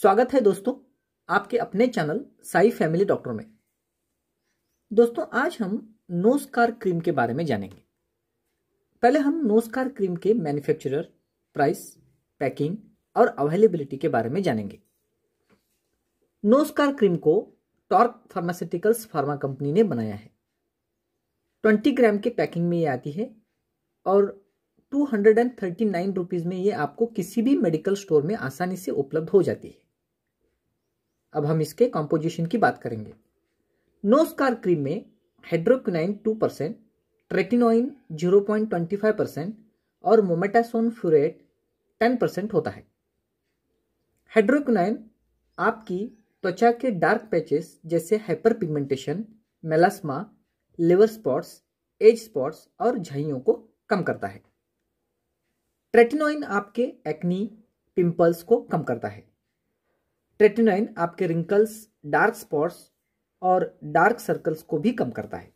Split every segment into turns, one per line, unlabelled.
स्वागत है दोस्तों आपके अपने चैनल साई फैमिली डॉक्टर में दोस्तों आज हम नोस्कार क्रीम के बारे में जानेंगे पहले हम नोस्कार क्रीम के मैन्युफैक्चरर प्राइस पैकिंग और अवेलेबिलिटी के बारे में जानेंगे नोस्कार क्रीम को टॉर्क फार्मास्यूटिकल्स फार्मा कंपनी ने बनाया है 20 ग्राम के पैकिंग में ये आती है और two hundred and thirty nine rupees में ये आपको किसी भी मेडिकल स्टोर में आसानी से उपलब्ध हो जाती है अब हम इसके कॉम्पोजिशन की बात करेंगे नोस्कार क्रीम में hydroquinone two percent tretinoin zero point twenty five percent और मोमेटासोन फ्यूरेट टेन परसेंट होता है हाइड्रोक्नाइन आपकी त्वचा के डार्क पैचेस जैसे hyperpigmentation melasma liver spots age spots और झाइयों को कम करता है ट्रेटिनोइन आपके एक्नी पिंपल्स को कम करता है ट्रेटिनाइन आपके रिंकल्स डार्क स्पॉट्स और डार्क सर्कल्स को भी कम करता है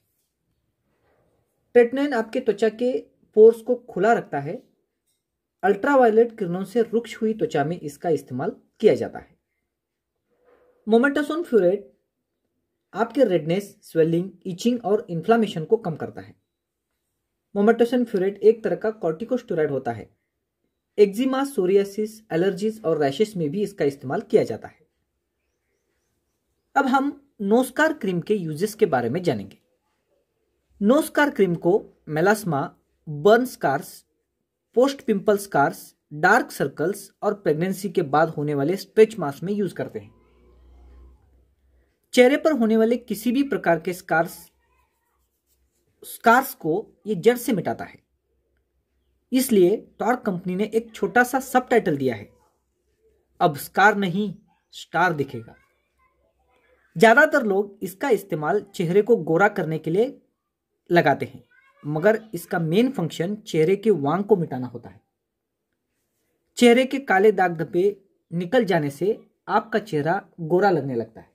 ट्रेटिनाइन आपके त्वचा के पोर्स को खुला रखता है अल्ट्रावायलेट किरणों से रुक्ष हुई त्वचा में इसका इस्तेमाल किया जाता है मोमेंटासोन फ्यूरेट आपके रेडनेस स्वेलिंग इचिंग और इन्फ्लामेशन को कम करता है मोमेटोसन फ्यूरेट एक तरह का कॉर्टिकोस्टोराइड होता है एक्जिमा सोरियासिस एलर्जीज और रैशेस में भी इसका इस्तेमाल किया जाता है अब हम नोस्कार क्रीम के यूजेस के बारे में जानेंगे नोस्कार क्रीम को melasma burn scars post pimple scars dark circles और प्रेगनेंसी के बाद होने वाले स्ट्रेच मार्क्स में यूज करते हैं चेहरे पर होने वाले किसी भी प्रकार के स्कार्स स्कार्स को ये जड़ से मिटाता है इसलिए टॉर्क कंपनी ने एक छोटा सा सब टाइटल दिया है अब स्कार नहीं स्टार दिखेगा ज़्यादातर लोग इसका इस्तेमाल चेहरे को गोरा करने के लिए लगाते हैं मगर इसका मेन फंक्शन चेहरे के वांग को मिटाना होता है चेहरे के काले दाग धब्बे निकल जाने से आपका चेहरा गोरा लगने लगता है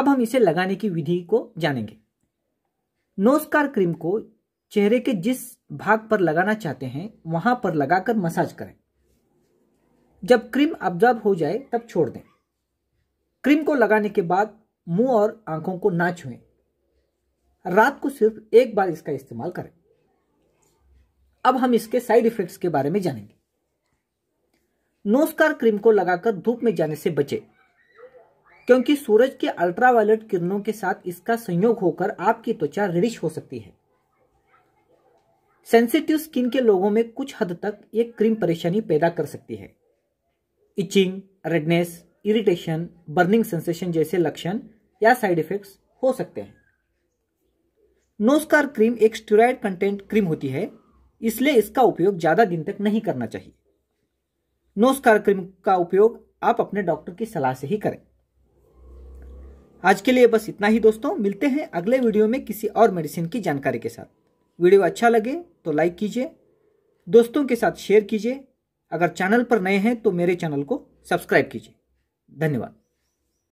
अब हम इसे लगाने की विधि को जानेंगे नोस्कार क्रीम को चेहरे के जिस भाग पर लगाना चाहते हैं वहां पर लगाकर मसाज करें जब क्रीम अब्जॉर्ब हो जाए तब छोड़ दें क्रीम को लगाने के बाद मुंह और आंखों को ना छुएं रात को सिर्फ एक बार इसका इस्तेमाल करें अब हम इसके साइड इफेक्ट्स के बारे में जानेंगे नोस्कार क्रीम को लगाकर धूप में जाने से बचे क्योंकि सूरज के अल्ट्रावायलेट किरणों के साथ इसका संयोग होकर आपकी त्वचा रिडिश हो सकती है सेंसिटिव स्किन के लोगों में कुछ हद तक ये क्रीम परेशानी पैदा कर सकती है itching redness irritation burning sensation जैसे लक्षण या साइड इफेक्ट्स हो सकते हैं नोस्कार क्रीम एक स्टेरॉइड कंटेंट क्रीम होती है इसलिए इसका उपयोग ज़्यादा दिन तक नहीं करना चाहिए नोस्कार क्रीम का उपयोग आप अपने डॉक्टर की सलाह से ही करें आज के लिए बस इतना ही दोस्तों मिलते हैं अगले वीडियो में किसी और मेडिसिन की जानकारी के साथ वीडियो अच्छा लगे तो लाइक कीजिए दोस्तों के साथ शेयर कीजिए अगर चैनल पर नए हैं तो मेरे चैनल को सब्सक्राइब कीजिए धन्यवाद